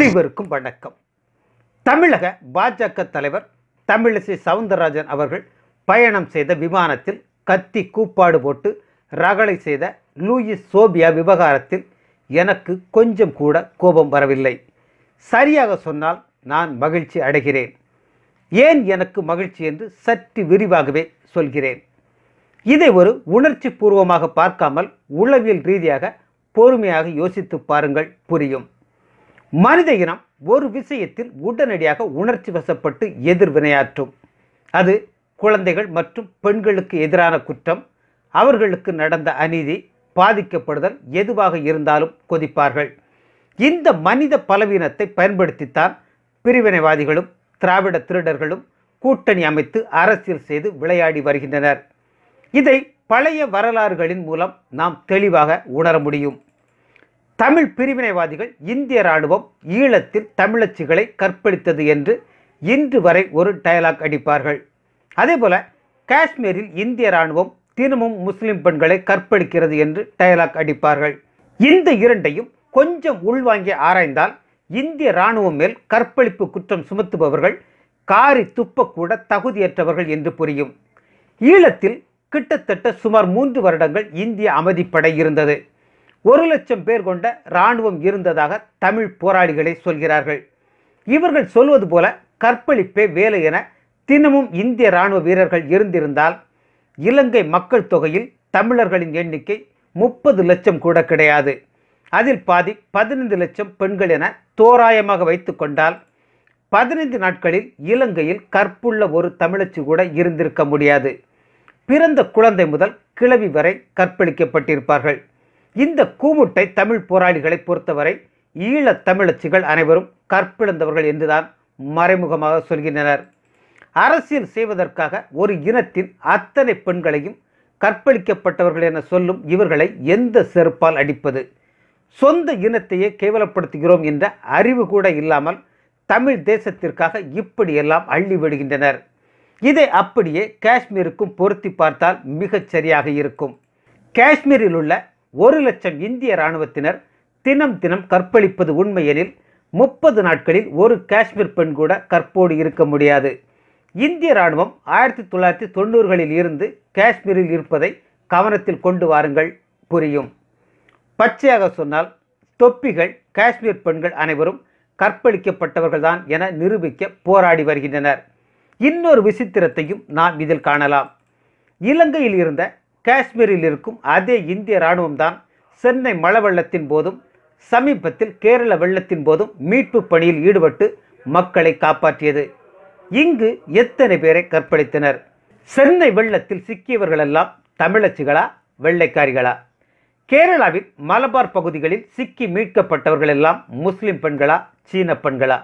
அனைவருக்கும் வணக்கம் தமிழக பாஜக தலைவர் தமிழிசை சவுந்தரராஜன் அவர்கள் பயணம் செய்த விமானத்தில் கத்தி கூப்பாடு போட்டு ரகளை செய்த லூயிஸ் சோபியா விவகாரத்தில் எனக்கு கொஞ்சம் கூட கோபம் வரவில்லை சரியாக சொன்னால் நான் மகிழ்ச்சி அடைகிறேன் ஏன் எனக்கு மகிழ்ச்சி என்று சற்று விரிவாகவே சொல்கிறேன் இதை ஒரு உணர்ச்சி பூர்வமாக பார்க்காமல் உளவியல் ரீதியாக பொறுமையாக யோசித்து பாருங்கள் புரியும் மனித இனம் ஒரு விஷயத்தில் உடனடியாக உணர்ச்சி வசப்பட்டு எதிர்வினையாற்றும் அது குழந்தைகள் மற்றும் பெண்களுக்கு எதிரான குற்றம் அவர்களுக்கு நடந்த அநீதி பாதிக்கப்படுதல் எதுவாக இருந்தாலும் கொதிப்பார்கள் இந்த மனித பலவீனத்தை பயன்படுத்தித்தான் பிரிவினைவாதிகளும் திராவிட திருடர்களும் கூட்டணி அமைத்து அரசியல் செய்து விளையாடி வருகின்றனர் இதை பழைய வரலாறுகளின் மூலம் நாம் தெளிவாக உணர முடியும் தமிழ் பிரிவினைவாதிகள் இந்திய இராணுவம் ஈழத்தில் தமிழச்சிகளை கற்பழித்தது என்று இன்று வரை ஒரு டயலாக் அடிப்பார்கள் அதேபோல் காஷ்மீரில் இந்திய இராணுவம் தினமும் முஸ்லிம் பெண்களை கற்பழிக்கிறது என்று டயலாக் அடிப்பார்கள் இந்த இரண்டையும் கொஞ்சம் உள்வாங்கி ஆராய்ந்தால் இந்திய இராணுவம் மேல் கற்பழிப்பு குற்றம் சுமத்துபவர்கள் காரி துப்பக்கூட தகுதியற்றவர்கள் என்று புரியும் ஈழத்தில் கிட்டத்தட்ட சுமார் மூன்று வருடங்கள் இந்திய அமைதிப்படை இருந்தது ஒரு லட்சம் பேர் கொண்ட இராணுவம் இருந்ததாக தமிழ் போராளிகளை சொல்கிறார்கள் இவர்கள் சொல்வது போல கற்பழிப்பே வேலை என தினமும் இந்திய இராணுவ வீரர்கள் இருந்திருந்தால் இலங்கை மக்கள் தொகையில் தமிழர்களின் எண்ணிக்கை முப்பது லட்சம் கூட கிடையாது அதில் பாதி பதினைந்து லட்சம் பெண்கள் என தோராயமாக வைத்து கொண்டால் பதினைந்து நாட்களில் இலங்கையில் கற்புள்ள ஒரு தமிழச்சி கூட இருந்திருக்க முடியாது பிறந்த குழந்தை முதல் கிளவி வரை கற்பழிக்கப்பட்டிருப்பார்கள் இந்த கூமுட்டை தமிழ் போராளிகளை பொறுத்தவரை ஈழத் தமிழச்சிகள் அனைவரும் கற்பிழந்தவர்கள் என்றுதான் மறைமுகமாக சொல்கின்றனர் அரசியல் செய்வதற்காக ஒரு இனத்தின் அத்தனை பெண்களையும் கற்பழிக்கப்பட்டவர்கள் என சொல்லும் இவர்களை எந்த செருப்பால் அடிப்பது சொந்த இனத்தையே கேவலப்படுத்துகிறோம் என்ற அறிவு கூட இல்லாமல் தமிழ் தேசத்திற்காக இப்படியெல்லாம் அள்ளி விடுகின்றனர் இதை அப்படியே காஷ்மீருக்கும் பொருத்தி பார்த்தால் மிகச் சரியாக இருக்கும் காஷ்மீரில் உள்ள ஒரு லட்சம் இந்திய இராணுவத்தினர் தினம் தினம் கற்பழிப்பது உண்மையெனில் முப்பது நாட்களில் ஒரு காஷ்மீர் பெண் கூட கற்போடு இருக்க முடியாது இந்திய இராணுவம் ஆயிரத்தி தொள்ளாயிரத்தி தொண்ணூறுகளில் இருந்து காஷ்மீரில் இருப்பதை கவனத்தில் கொண்டு வாருங்கள் புரியும் பச்சையாக சொன்னால் தொப்பிகள் காஷ்மீர் பெண்கள் அனைவரும் கற்பழிக்கப்பட்டவர்கள்தான் என நிரூபிக்க போராடி வருகின்றனர் இன்னொரு விசித்திரத்தையும் நாம் இதில் காணலாம் இலங்கையில் இருந்த காஷ்மீரில் இருக்கும் அதே இந்திய இராணுவம்தான் சென்னை மழை வெள்ளத்தின் போதும் சமீபத்தில் கேரள வெள்ளத்தின் போதும் மீட்பு பணியில் ஈடுபட்டு மக்களை காப்பாற்றியது இங்கு எத்தனை பேரை கற்பழித்தனர் சென்னை வெள்ளத்தில் சிக்கியவர்களெல்லாம் தமிழச்சிகளா வெள்ளைக்காரிகளா கேரளாவின் மலபார் பகுதிகளில் சிக்கி மீட்கப்பட்டவர்களெல்லாம் முஸ்லிம் பெண்களா சீன பெண்களா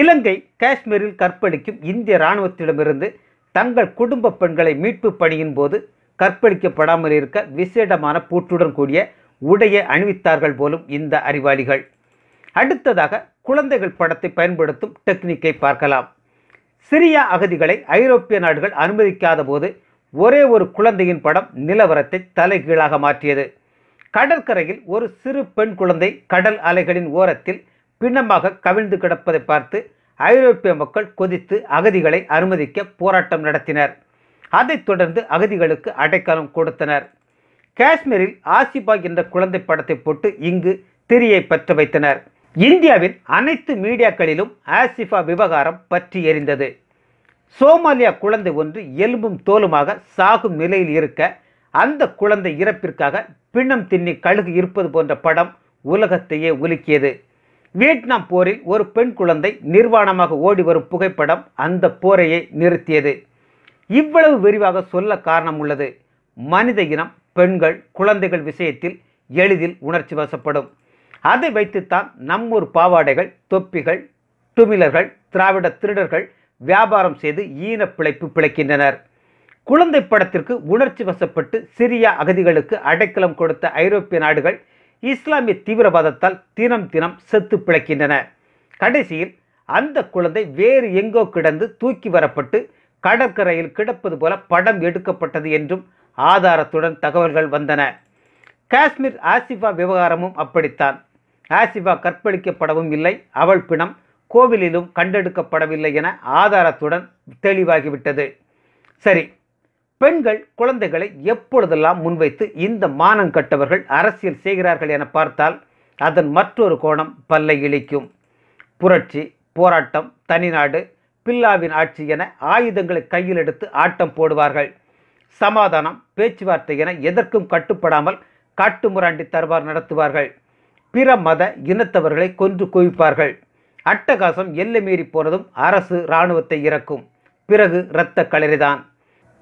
இலங்கை காஷ்மீரில் கற்பழிக்கும் இந்திய இராணுவத்திடமிருந்து தங்கள் குடும்ப பெண்களை மீட்பு பணியின் போது கற்பழிக்கப்படாமல் இருக்க விசேடமான பூற்றுடன் கூடிய உடையை அணிவித்தார்கள் போலும் இந்த அறிவாளிகள் அடுத்ததாக குழந்தைகள் படத்தை பயன்படுத்தும் டெக்னிக்கை பார்க்கலாம் சிரியா அகதிகளை ஐரோப்பிய நாடுகள் அனுமதிக்காத போது ஒரே ஒரு குழந்தையின் படம் நிலவரத்தை தலைகீழாக மாற்றியது கடற்கரையில் ஒரு சிறு பெண் குழந்தை கடல் அலைகளின் ஓரத்தில் பின்னமாக கவிழ்ந்து கிடப்பதை பார்த்து ஐரோப்பிய மக்கள் கொதித்து அகதிகளை அனுமதிக்க போராட்டம் நடத்தினர் அதைத் தொடர்ந்து அகதிகளுக்கு அடைக்கலம் கொடுத்தனர் காஷ்மீரில் ஆசிபா என்ற குழந்தை படத்தை போட்டு இங்கு திரியை பற்ற வைத்தனர் இந்தியாவின் அனைத்து மீடியாக்களிலும் ஆசிஃபா விவகாரம் பற்றி எரிந்தது சோமாலியா குழந்தை ஒன்று எலும்பும் தோலுமாக சாகும் நிலையில் இருக்க அந்த குழந்தை இறப்பிற்காக பிணம் தின்னி கழுகு இருப்பது போன்ற படம் உலகத்தையே உலுக்கியது வியட்நாம் போரில் ஒரு பெண் குழந்தை நிர்வாணமாக ஓடி வரும் புகைப்படம் அந்த போரையை நிறுத்தியது இவ்வளவு விரிவாக சொல்ல காரணம் உள்ளது மனித இனம் பெண்கள் குழந்தைகள் விஷயத்தில் எளிதில் உணர்ச்சி வசப்படும் அதை வைத்துத்தான் நம்மூர் பாவாடைகள் தொப்பிகள் துமிலர்கள் திராவிட திருடர்கள் வியாபாரம் செய்து ஈன பிழைப்பு பிழைக்கின்றனர் குழந்தை படத்திற்கு உணர்ச்சி வசப்பட்டு சிரியா அகதிகளுக்கு அடைக்கலம் கொடுத்த ஐரோப்பிய நாடுகள் இஸ்லாமிய தீவிரவாதத்தால் தினம் தினம் செத்து பிழைக்கின்றன கடைசியில் அந்த குழந்தை வேறு எங்கோ கிடந்து தூக்கி வரப்பட்டு கடற்கரையில் கிடப்பது போல படம் எடுக்கப்பட்டது என்றும் ஆதாரத்துடன் தகவல்கள் வந்தன காஷ்மீர் ஆசிஃபா விவகாரமும் அப்படித்தான் ஆசிஃபா கற்பழிக்கப்படவும் இல்லை அவள் பிணம் கோவிலிலும் கண்டெடுக்கப்படவில்லை என ஆதாரத்துடன் தெளிவாகிவிட்டது சரி பெண்கள் குழந்தைகளை எப்பொழுதெல்லாம் முன்வைத்து இந்த மானங்கட்டவர்கள் அரசியல் செய்கிறார்கள் என பார்த்தால் அதன் மற்றொரு கோணம் பல்லை இழிக்கும் புரட்சி போராட்டம் தனிநாடு பில்லாவின் ஆட்சி என ஆயுதங்களை கையில் எடுத்து ஆட்டம் போடுவார்கள் சமாதானம் பேச்சுவார்த்தை என எதற்கும் கட்டுப்படாமல் காட்டு முராண்டி தர்பார் நடத்துவார்கள் பிற மத இனத்தவர்களை கொன்று குவிப்பார்கள் அட்டகாசம் எல்லை மீறி போனதும் அரசு இராணுவத்தை இறக்கும் பிறகு இரத்த களரிதான்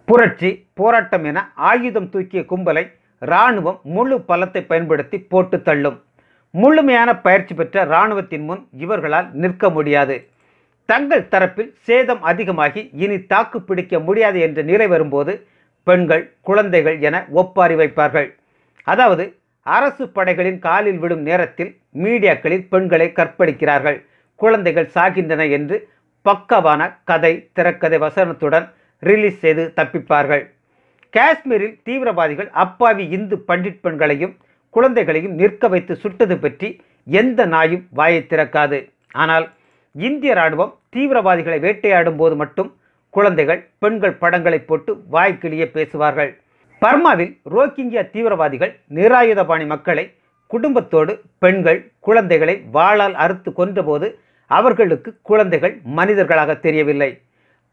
புரட்சி போராட்டம் என ஆயுதம் தூக்கிய கும்பலை இராணுவம் முழு பலத்தை பயன்படுத்தி போட்டு தள்ளும் முழுமையான பயிற்சி பெற்ற இராணுவத்தின் முன் இவர்களால் நிற்க முடியாது தங்கள் தரப்பில் சேதம் அதிகமாகி இனி தாக்கு பிடிக்க முடியாது என்ற நிலை வரும்போது பெண்கள் குழந்தைகள் என ஒப்பாரி வைப்பார்கள் அதாவது அரசு படைகளின் காலில் விடும் நேரத்தில் மீடியாக்களில் பெண்களை கற்பழிக்கிறார்கள் குழந்தைகள் சாகின்றன என்று பக்கவான கதை திரைக்கதை வசனத்துடன் ரிலீஸ் செய்து தப்பிப்பார்கள் காஷ்மீரில் தீவிரவாதிகள் அப்பாவி இந்து பண்டிட் பெண்களையும் குழந்தைகளையும் நிற்க வைத்து சுட்டது பற்றி எந்த நாயும் வாயை திறக்காது ஆனால் இந்திய ராணுவம் தீவிரவாதிகளை வேட்டையாடும் போது மட்டும் குழந்தைகள் பெண்கள் படங்களை போட்டு வாய்க்கிளியே பேசுவார்கள் பர்மாவில் ரோஹிங்கியா தீவிரவாதிகள் நிராயுதபாணி மக்களை குடும்பத்தோடு பெண்கள் குழந்தைகளை வாழால் அறுத்து கொன்றபோது அவர்களுக்கு குழந்தைகள் மனிதர்களாக தெரியவில்லை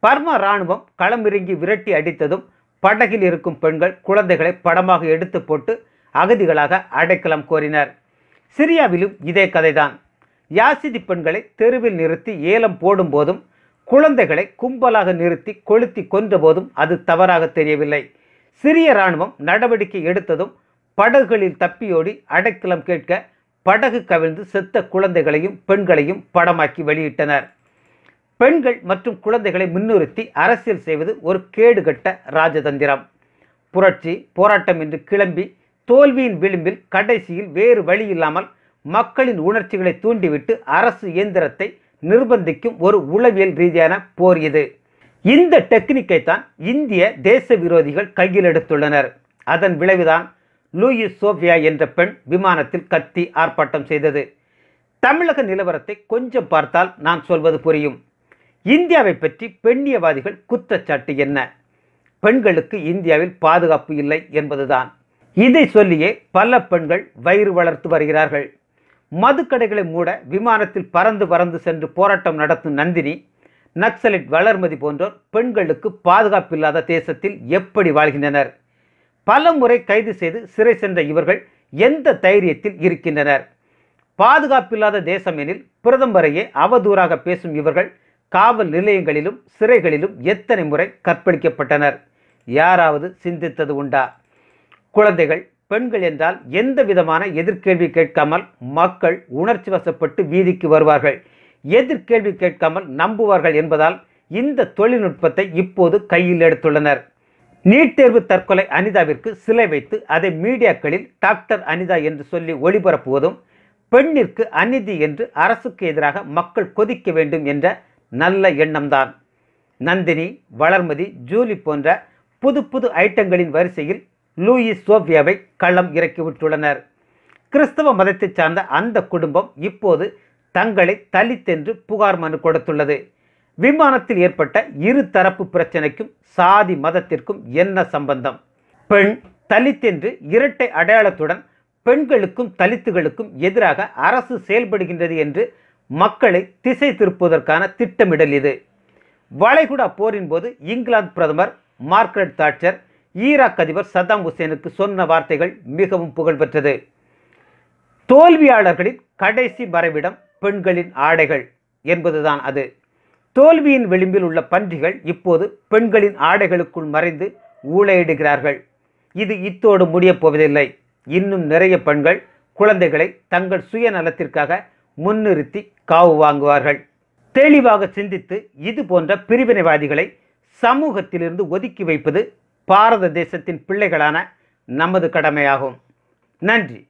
பர்மா இராணுவம் களமிறங்கி விரட்டி அடித்ததும் படகில் இருக்கும் பெண்கள் குழந்தைகளை படமாக எடுத்து போட்டு அகதிகளாக அடைக்கலம் கோரினர் சிரியாவிலும் இதே கதைதான் யாசிதி பெண்களை தெருவில் நிறுத்தி ஏலம் போடும் போதும் குழந்தைகளை கும்பலாக நிறுத்தி கொளுத்தி கொன்றபோதும் அது தவறாக தெரியவில்லை சிறிய இராணுவம் நடவடிக்கை எடுத்ததும் படகுகளில் தப்பியோடி அடைக்கலம் கேட்க படகு கவிழ்ந்து செத்த குழந்தைகளையும் பெண்களையும் படமாக்கி வெளியிட்டனர் பெண்கள் மற்றும் குழந்தைகளை முன்னிறுத்தி அரசியல் செய்வது ஒரு கேடுகட்ட ராஜதந்திரம் புரட்சி போராட்டம் என்று கிளம்பி தோல்வியின் விளிம்பில் கடைசியில் வேறு வழி இல்லாமல் மக்களின் உணர்ச்சிகளை தூண்டிவிட்டு அரசு இயந்திரத்தை நிர்பந்திக்கும் ஒரு உளவியல் ரீதியான போர் இது இந்த டெக்னிக்கை தான் இந்திய தேச விரோதிகள் கையில் எடுத்துள்ளனர் அதன் விளைவுதான் லூயிஸ் சோஃபியா என்ற பெண் விமானத்தில் கத்தி ஆர்ப்பாட்டம் செய்தது தமிழக நிலவரத்தை கொஞ்சம் பார்த்தால் நான் சொல்வது புரியும் இந்தியாவை பற்றி பெண்ணியவாதிகள் குற்றச்சாட்டு என்ன பெண்களுக்கு இந்தியாவில் பாதுகாப்பு இல்லை என்பதுதான் இதை சொல்லியே பல பெண்கள் வயிறு வளர்த்து வருகிறார்கள் மதுக்கடைகளை மூட விமானத்தில் பறந்து பறந்து சென்று போராட்டம் நடத்தும் நந்தினி நக்சலிட் வளர்மதி போன்றோர் பெண்களுக்கு பாதுகாப்பில்லாத தேசத்தில் எப்படி வாழ்கின்றனர் பல முறை கைது செய்து சிறை சென்ற இவர்கள் எந்த தைரியத்தில் இருக்கின்றனர் பாதுகாப்பில்லாத தேசம் எனில் பிரதமரையே அவதூறாக பேசும் இவர்கள் காவல் நிலையங்களிலும் சிறைகளிலும் எத்தனை முறை கற்பழிக்கப்பட்டனர் யாராவது சிந்தித்தது உண்டா குழந்தைகள் பெண்கள் என்றால் எந்த விதமான எதிர்கேள்வி கேட்காமல் மக்கள் உணர்ச்சி வசப்பட்டு வீதிக்கு வருவார்கள் எதிர்கேள்வி கேட்காமல் நம்புவார்கள் என்பதால் இந்த தொழில்நுட்பத்தை இப்போது கையில் எடுத்துள்ளனர் நீட் தேர்வு தற்கொலை அனிதாவிற்கு சிலை வைத்து அதை மீடியாக்களில் டாக்டர் அனிதா என்று சொல்லி ஒளிபரப்புவதும் பெண்ணிற்கு அநீதி என்று அரசுக்கு எதிராக மக்கள் கொதிக்க வேண்டும் என்ற நல்ல எண்ணம்தான் நந்தினி வளர்மதி ஜூலி போன்ற புது புது ஐட்டங்களின் வரிசையில் லூயிஸ் சோஃபியாவை களம் இறக்கிவிட்டுள்ளனர் கிறிஸ்தவ மதத்தை சார்ந்த அந்த குடும்பம் இப்போது தங்களை தலித்தென்று புகார் மனு கொடுத்துள்ளது விமானத்தில் ஏற்பட்ட இரு தரப்பு பிரச்சனைக்கும் சாதி மதத்திற்கும் என்ன சம்பந்தம் பெண் தலித்தென்று இரட்டை அடையாளத்துடன் பெண்களுக்கும் தலித்துகளுக்கும் எதிராக அரசு செயல்படுகின்றது என்று மக்களை திசை திருப்புவதற்கான திட்டமிடல் இது வளைகுடா போரின் போது இங்கிலாந்து பிரதமர் மார்க்ரெட் தாட்சர் ஈராக் அதிபர் சதாம் ஹுசேனுக்கு சொன்ன வார்த்தைகள் மிகவும் புகழ் பெற்றது தோல்வியாளர்களின் கடைசி மறைவிடம் பெண்களின் ஆடைகள் என்பதுதான் அது தோல்வியின் விளிம்பில் உள்ள பன்றிகள் இப்போது பெண்களின் ஆடைகளுக்குள் மறைந்து ஊழையிடுகிறார்கள் இது இத்தோடு முடியப் போவதில்லை இன்னும் நிறைய பெண்கள் குழந்தைகளை தங்கள் சுயநலத்திற்காக முன்னிறுத்தி காவு வாங்குவார்கள் தெளிவாக சிந்தித்து இது போன்ற பிரிவினைவாதிகளை சமூகத்திலிருந்து ஒதுக்கி வைப்பது பாரத தேசத்தின் பிள்ளைகளான நமது கடமையாகும் நன்றி